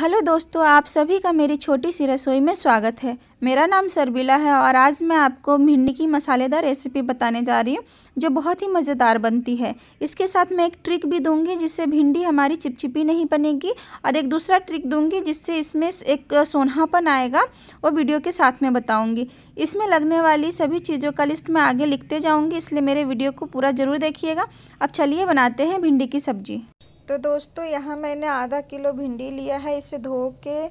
hello दोस्तों आप सभी का मेरी छोटी सी रसोई में स्वागत है मेरा नाम सरबिला है और आज मैं आपको भिंडी की मसालेदार रेसिपी बताने जा रही हूँ जो बहुत ही मज़ेदार बनती है इसके साथ मैं एक ट्रिक भी दूंगी जिससे भिंडी हमारी चिपचिपी नहीं बनेगी और एक दूसरा ट्रिक दूंगी जिससे इसमें एक सोनापन आएगा वो वीडियो के साथ में बताऊँगी इसमें लगने वाली सभी चीज़ों का लिस्ट मैं आगे लिखते जाऊँगी इसलिए मेरे वीडियो को पूरा ज़रूर देखिएगा अब चलिए बनाते हैं भिंडी की सब्ज़ी तो दोस्तों यहाँ मैंने आधा किलो भिंडी लिया है इसे धो के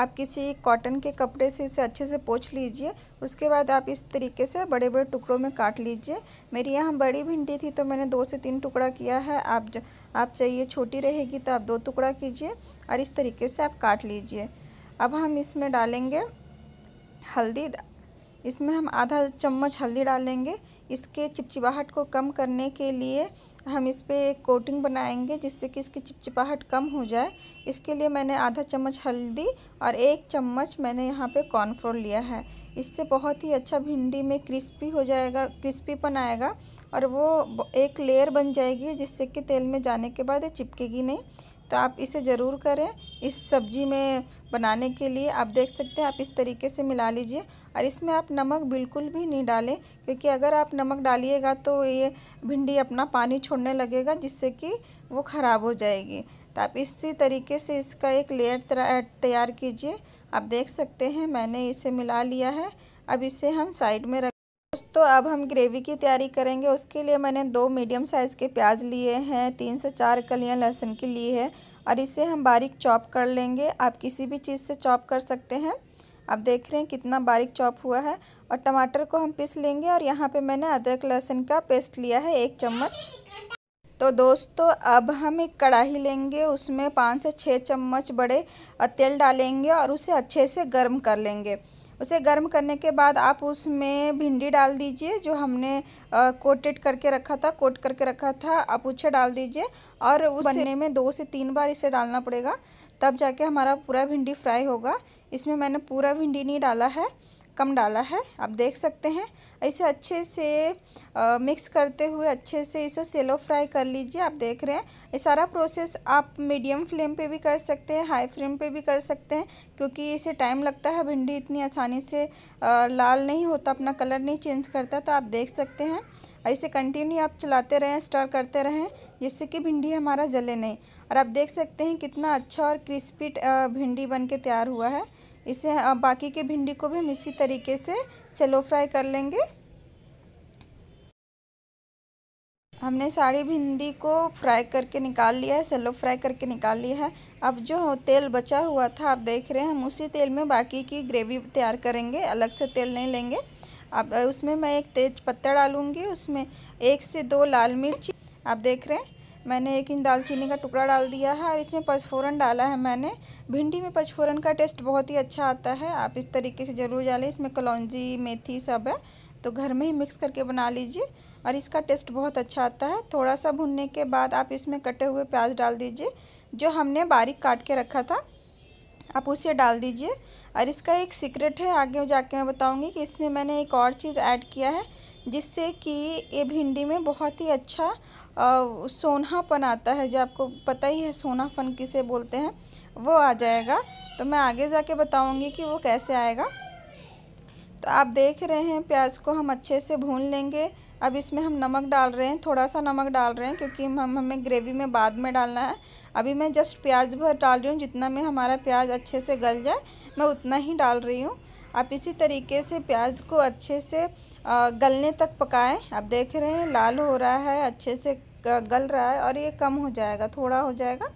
आप किसी कॉटन के कपड़े से इसे अच्छे से पोछ लीजिए उसके बाद आप इस तरीके से बड़े बड़े टुकड़ों में काट लीजिए मेरी यहाँ बड़ी भिंडी थी तो मैंने दो से तीन टुकड़ा किया है आप ज, आप चाहिए छोटी रहेगी तो आप दो टुकड़ा कीजिए और इस तरीके से आप काट लीजिए अब हम इसमें डालेंगे हल्दी इसमें हम आधा चम्मच हल्दी डालेंगे इसके चिपचिपाहट को कम करने के लिए हम इस पर एक कोटिंग बनाएंगे जिससे कि इसकी चिपचिपाहट कम हो जाए इसके लिए मैंने आधा चम्मच हल्दी और एक चम्मच मैंने यहाँ पे कॉर्नफ्लोर लिया है इससे बहुत ही अच्छा भिंडी में क्रिस्पी हो जाएगा क्रिस्पीपन आएगा और वो एक लेयर बन जाएगी जिससे कि तेल में जाने के बाद ये चिपकेगी नहीं तो आप इसे ज़रूर करें इस सब्जी में बनाने के लिए आप देख सकते हैं आप इस तरीके से मिला लीजिए और इसमें आप नमक बिल्कुल भी नहीं डालें क्योंकि अगर आप नमक डालिएगा तो ये भिंडी अपना पानी छोड़ने लगेगा जिससे कि वो ख़राब हो जाएगी तो आप इसी तरीके से इसका एक लेयर तैयार कीजिए आप देख सकते हैं मैंने इसे मिला लिया है अब इसे हम साइड में रख दोस्तों अब हम ग्रेवी की तैयारी करेंगे उसके लिए मैंने दो मीडियम साइज़ के प्याज लिए हैं तीन से चार कलियां लहसुन की ली है और इसे हम बारीक चॉप कर लेंगे आप किसी भी चीज़ से चॉप कर सकते हैं आप देख रहे हैं कितना बारीक चॉप हुआ है और टमाटर को हम पीस लेंगे और यहाँ पे मैंने अदरक लहसुन का पेस्ट लिया है एक चम्मच तो दोस्तों अब हम एक कढ़ाई लेंगे उसमें पाँच से छः चम्मच बड़े तेल डालेंगे और उसे अच्छे से गर्म कर लेंगे उसे गर्म करने के बाद आप उसमें भिंडी डाल दीजिए जो हमने कोटेड करके रखा था कोट करके रखा था आप उछे डाल दीजिए और उस बनने में दो से तीन बार इसे डालना पड़ेगा तब जाके हमारा पूरा भिंडी फ्राई होगा इसमें मैंने पूरा भिंडी नहीं डाला है कम डाला है आप देख सकते हैं इसे अच्छे से आ, मिक्स करते हुए अच्छे से इसे सेलो फ्राई कर लीजिए आप देख रहे हैं ये सारा प्रोसेस आप मीडियम फ्लेम पे भी कर सकते हैं हाई फ्लेम पे भी कर सकते हैं क्योंकि इसे टाइम लगता है भिंडी इतनी आसानी से आ, लाल नहीं होता अपना कलर नहीं चेंज करता तो आप देख सकते हैं इसे कंटिन्यू आप चलाते रहें स्टर करते रहें जिससे कि भिंडी हमारा जले नहीं और आप देख सकते हैं कितना अच्छा और क्रिस्पी भिंडी बन के तैयार हुआ है इसे बाकी के भिंडी को भी हम इसी तरीके से सेलो फ्राई कर लेंगे हमने सारी भिंडी को फ्राई करके निकाल लिया है सेलो फ्राई करके निकाल लिया है अब जो तेल बचा हुआ था आप देख रहे हैं हम उसी तेल में बाकी की ग्रेवी तैयार करेंगे अलग से तेल नहीं लेंगे अब उसमें मैं एक तेज पत्ता डालूँगी उसमें एक से दो लाल मिर्ची आप देख रहे हैं मैंने एक इंच दालचीनी का टुकड़ा डाल दिया है और इसमें पचफोरन डाला है मैंने भिंडी में पचफोरन का टेस्ट बहुत ही अच्छा आता है आप इस तरीके से ज़रूर डालें इसमें कलौजी मेथी सब है तो घर में ही मिक्स करके बना लीजिए और इसका टेस्ट बहुत अच्छा आता है थोड़ा सा भुनने के बाद आप इसमें कटे हुए प्याज डाल दीजिए जो हमने बारीक काट के रखा था आप उसे डाल दीजिए और इसका एक सीक्रेट है आगे जाके मैं बताऊंगी कि इसमें मैंने एक और चीज़ ऐड किया है जिससे कि ये भिंडी में बहुत ही अच्छा सोनापन आता है जो आपको पता ही है सोनापन किसे बोलते हैं वो आ जाएगा तो मैं आगे जाके बताऊंगी कि वो कैसे आएगा तो आप देख रहे हैं प्याज को हम अच्छे से भून लेंगे अब इसमें हम नमक डाल रहे हैं थोड़ा सा नमक डाल रहे हैं क्योंकि हम हमें ग्रेवी में बाद में डालना है अभी मैं जस्ट प्याज भर डाल रही हूँ जितना में हमारा प्याज अच्छे से गल जाए मैं उतना ही डाल रही हूँ आप इसी तरीके से प्याज को अच्छे से गलने तक पकाएं आप देख रहे हैं लाल हो रहा है अच्छे से गल रहा है और ये कम हो जाएगा थोड़ा हो जाएगा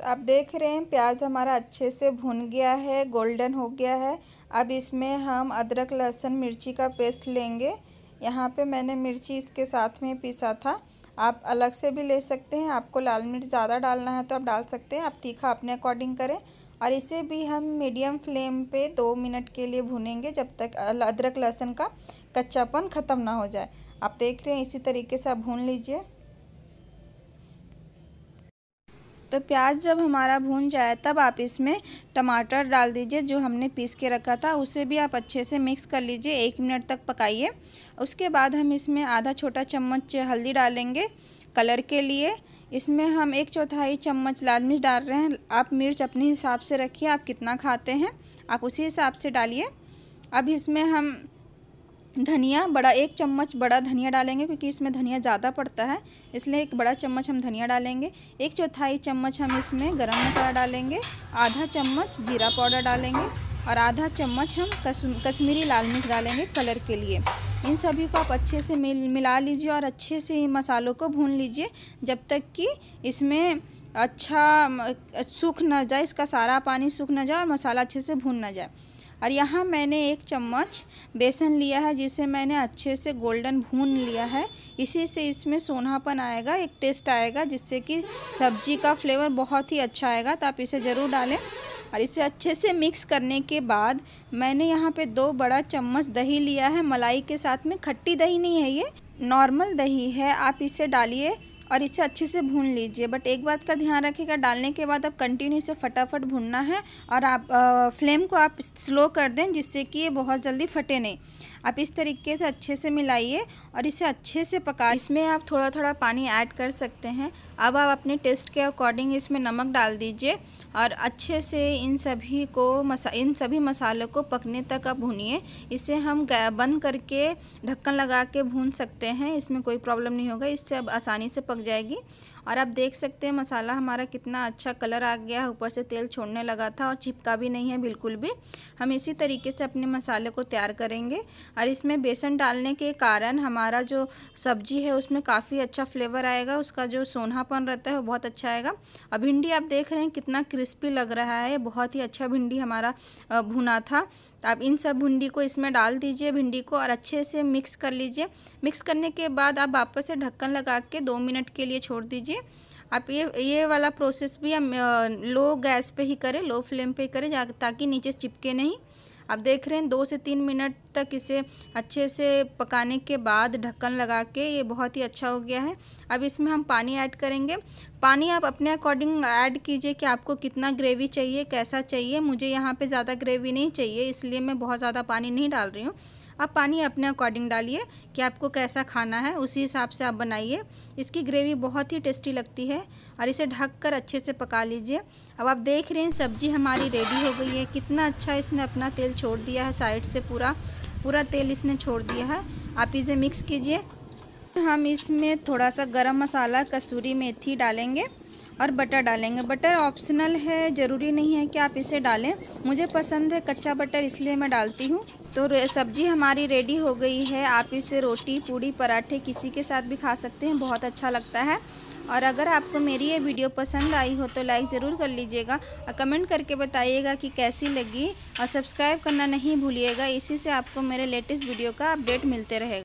तो आप देख रहे हैं प्याज हमारा अच्छे से भुन गया है गोल्डन हो गया है अब इसमें हम अदरक लहसुन मिर्ची का पेस्ट लेंगे यहाँ पे मैंने मिर्ची इसके साथ में पीसा था आप अलग से भी ले सकते हैं आपको लाल मिर्च ज़्यादा डालना है तो आप डाल सकते हैं आप तीखा अपने अकॉर्डिंग करें और इसे भी हम मीडियम फ्लेम पे दो मिनट के लिए भुनेंगे जब तक अदरक लहसुन का कच्चापन ख़त्म ना हो जाए आप देख रहे हैं इसी तरीके से आप भून लीजिए तो प्याज जब हमारा भून जाए तब आप इसमें टमाटर डाल दीजिए जो हमने पीस के रखा था उसे भी आप अच्छे से मिक्स कर लीजिए एक मिनट तक पकाइए उसके बाद हम इसमें आधा छोटा चम्मच हल्दी डालेंगे कलर के लिए इसमें हम एक चौथाई चम्मच लाल मिर्च डाल रहे हैं आप मिर्च अपने हिसाब से रखिए आप कितना खाते हैं आप उसी हिसाब से डालिए अब इसमें हम धनिया बड़ा एक चम्मच बड़ा धनिया डालेंगे क्योंकि इसमें धनिया ज़्यादा पड़ता है इसलिए एक बड़ा चम्मच हम धनिया डालेंगे एक चौथाई चम्मच हम इसमें गरम मसाला डालेंगे आधा चम्मच जीरा पाउडर डालेंगे और आधा चम्मच हम कश्मीरी लाल मिर्च डालेंगे कलर के लिए इन सभी को आप अच्छे से मिल मिला लीजिए और अच्छे से मसालों को भून लीजिए जब तक कि इसमें अच्छा सूख ना जाए इसका सारा पानी सूख ना जाए और मसाला अच्छे से भून ना जाए और यहाँ मैंने एक चम्मच बेसन लिया है जिसे मैंने अच्छे से गोल्डन भून लिया है इसी से इसमें सोनापन आएगा एक टेस्ट आएगा जिससे कि सब्जी का फ्लेवर बहुत ही अच्छा आएगा तो आप इसे ज़रूर डालें और इसे अच्छे से मिक्स करने के बाद मैंने यहाँ पे दो बड़ा चम्मच दही लिया है मलाई के साथ में खट्टी दही नहीं है ये नॉर्मल दही है आप इसे डालिए और इसे अच्छे से भून लीजिए बट एक बात का ध्यान रखिएगा डालने के बाद आप कंटिन्यू इसे फटाफट भूनना है और आप आ, फ्लेम को आप स्लो कर दें जिससे कि ये बहुत जल्दी फटे नहीं आप इस तरीके से अच्छे से मिलाइए और इसे अच्छे से पका इसमें आप थोड़ा थोड़ा पानी ऐड कर सकते हैं अब आप अपने टेस्ट के अकॉर्डिंग इसमें नमक डाल दीजिए और अच्छे से इन सभी को मसा इन सभी मसालों को पकने तक आप भूनिए इसे हम बंद करके ढक्कन लगा के भून सकते हैं इसमें कोई प्रॉब्लम नहीं होगा इससे अब आसानी से पक जाएगी और आप देख सकते हैं मसाला हमारा कितना अच्छा कलर आ गया है ऊपर से तेल छोड़ने लगा था और चिपका भी नहीं है बिल्कुल भी हम इसी तरीके से अपने मसाले को तैयार करेंगे और इसमें बेसन डालने के कारण हमारा जो सब्जी है उसमें काफ़ी अच्छा फ्लेवर आएगा उसका जो सोनापन रहता है वो बहुत अच्छा आएगा और भिंडी आप देख रहे हैं कितना क्रिस्पी लग रहा है बहुत ही अच्छा भिंडी हमारा भुना था आप इन सब भिंडी को इसमें डाल दीजिए भिंडी को और अच्छे से मिक्स कर लीजिए मिक्स करने के बाद आप वापस से ढक्कन लगा के दो मिनट के लिए छोड़ दीजिए आप ये ये वाला प्रोसेस भी हम लो गैस पे ही करें लो फ्लेम पे ही करें ताकि नीचे चिपके नहीं आप देख रहे हैं दो से तीन मिनट तक इसे अच्छे से पकाने के बाद ढक्कन लगा के ये बहुत ही अच्छा हो गया है अब इसमें हम पानी ऐड करेंगे पानी आप अपने अकॉर्डिंग ऐड कीजिए कि आपको कितना ग्रेवी चाहिए कैसा चाहिए मुझे यहाँ पे ज़्यादा ग्रेवी नहीं चाहिए इसलिए मैं बहुत ज़्यादा पानी नहीं डाल रही हूँ आप पानी अपने अकॉर्डिंग डालिए कि आपको कैसा खाना है उसी हिसाब से आप बनाइए इसकी ग्रेवी बहुत ही टेस्टी लगती है और इसे ढक कर अच्छे से पका लीजिए अब आप देख रहे हैं सब्ज़ी हमारी रेडी हो गई है कितना अच्छा इसने अपना तेल छोड़ दिया है साइड से पूरा पूरा तेल इसने छोड़ दिया है आप इसे मिक्स कीजिए हम इसमें थोड़ा सा गरम मसाला कसूरी मेथी डालेंगे और बटर डालेंगे बटर ऑप्शनल है ज़रूरी नहीं है कि आप इसे डालें मुझे पसंद है कच्चा बटर इसलिए मैं डालती हूँ तो सब्ज़ी हमारी रेडी हो गई है आप इसे रोटी पूड़ी पराठे किसी के साथ भी खा सकते हैं बहुत अच्छा लगता है और अगर आपको मेरी ये वीडियो पसंद आई हो तो लाइक ज़रूर कर लीजिएगा और कमेंट करके बताइएगा कि कैसी लगी और सब्सक्राइब करना नहीं भूलिएगा इसी से आपको मेरे लेटेस्ट वीडियो का अपडेट मिलते रहेगा